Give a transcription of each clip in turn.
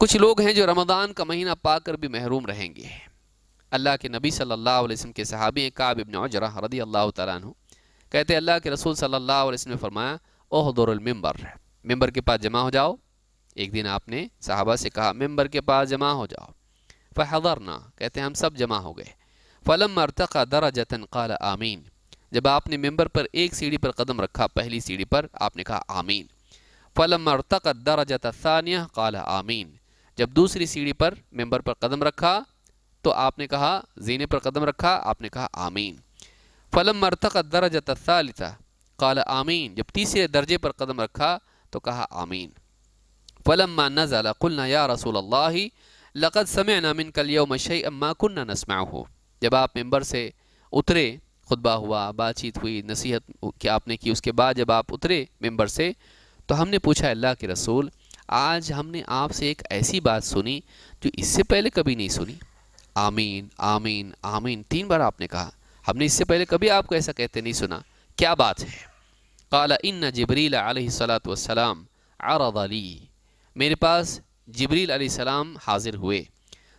कुछ लोग हैं जो रमदान का महीना पाकर भी महरूम रहेंगे अल्लाह के नबी सल्लल्लाहु अलैहि वसल्लम के सहाबी हैं काब इबन उजरा रदी अल्लाह तु कहते अल्लाह के रसूल सल्लल्लाहु अलैहि वसल्लम ने फरमाया ओहदरमबर मेंबर के पास जमा हो जाओ एक दिन आपने साहबा से कहा मेंबर के पास जमा हो जाओ फहदरना ना कहते हम सब जमा हो गए फ़लम मरतका दरा जतन कल आमीन जब आपने मेंबर पर एक सीढ़ी पर कदम रखा पहली सीढ़ी पर आपने कहा आमीन फ़लम मरतक़ दरा जतानिया कल आमीन जब दूसरी सीढ़ी पर मेंबर पर कदम रखा तो आपने कहा जीने पर कदम रखा आपने कहा आमीन फलम मरतक दरज तथा काल आमीन जब तीसरे दर्जे पर कदम रखा तो कहा आमीन फलम नजाला कुलना या रसूल अल्लाह लक़द समय नामिन कलियम शई अम्मा कुन्ना नस्मा हो जब आप मेंबर से उतरे खुतबा हुआ बातचीत हुई नसीहत क्या आपने की उसके बाद जब आप उतरे मेंबर से तो हमने पूछा अल्लाह के रसूल आज हमने आपसे एक ऐसी बात सुनी जो इससे पहले कभी नहीं सुनी आमीन आमीन आमीन तीन बार आपने कहा हमने इससे पहले कभी आपको ऐसा कहते नहीं सुना क्या बात है काला इन जबरील सलाम आरदाली मेरे पास जबरील सलाम हाजिर हुए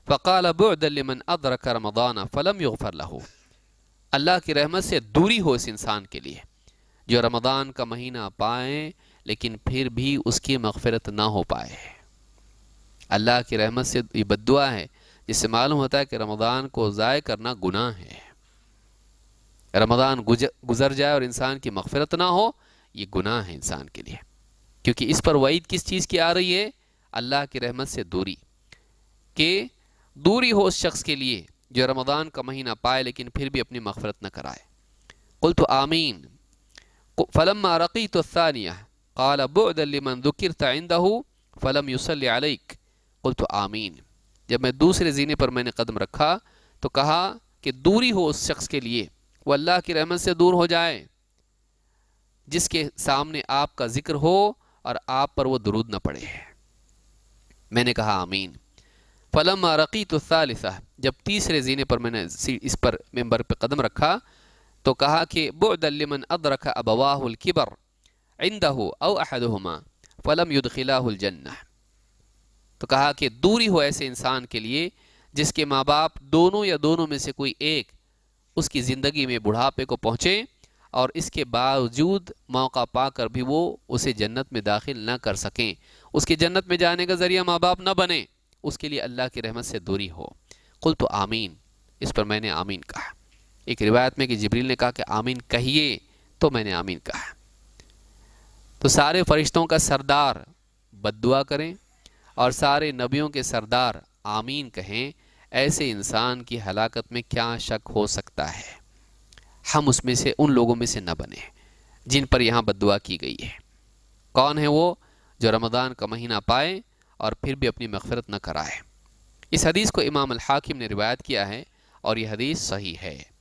फ़काल बुदलमन अदरक रमदाना फ़लम यगफर लहो अल्लाह की रहमत से दूरी हो इस इंसान के लिए जो रमदान का महीना पाएँ लेकिन फिर भी उसकी मगफरत ना हो पाए अल्लाह की रहमत से ये बदुआ है जिससे मालूम होता है कि रमज़ान को ज़ाय करना गुनाह है रमज़ान गुजर जाए और इंसान की मगफरत ना हो ये गुनाह है इंसान के लिए क्योंकि इस पर वईद किस चीज़ की आ रही है अल्लाह की रहमत से दूरी कि दूरी हो उस शख्स के लिए जो रमज़ान का महीना पाए लेकिन फिर भी अपनी मगफरत न कराए कुल तो आमीन फ़लम रक़ी तो सानिया काल बुदलिमन दुकिर तइंदा फ़लम यूसल अलैक कुल तो आमीन जब मैं दूसरे जीने पर मैंने कदम रखा तो कहा कि दूरी हो उस शख्स के लिए वो अल्लाह की रहमत से दूर हो जाए जिसके सामने आपका ज़िक्र हो और आप पर वो दरूद न पड़े मैंने कहा आमीन फ़लम रकी तो सालिसा जब तीसरे जीने पर मैंने इस पर मेंबर पर कदम रखा तो कहा कि बुदलिमन अदरक अबवाहुल किबर इंदा हो अव अहदहुमा फ़लम युदखिलाजन्ना तो कहा कि दूरी हो ऐसे इंसान के लिए जिसके माँ बाप दोनों या दोनों में से कोई एक उसकी ज़िंदगी में बुढ़ापे को पहुँचे और इसके बावजूद मौका पाकर भी वो उसे जन्नत में दाखिल ना कर सकें उसके जन्नत में जाने का ज़रिया माँ बाप ना बने उसके लिए अल्लाह की रहमत से दूरी हो कुल तो आमीन इस पर मैंने आमीन कहा एक रिवायत में कि जबरील ने कहा कि आमीन कहिए तो मैंने आमीन कहा तो सारे फरिश्तों का सरदार बदुआ करें और सारे नबियों के सरदार आमीन कहें ऐसे इंसान की हलाकत में क्या शक हो सकता है हम उसमें से उन लोगों में से न बने जिन पर यहाँ बदुआ की गई है कौन है वो जो रमज़ान का महीना पाए और फिर भी अपनी मफफरत न कराए इस हदीस को इमाम हाकिम ने रिवायत किया है और यह हदीस सही है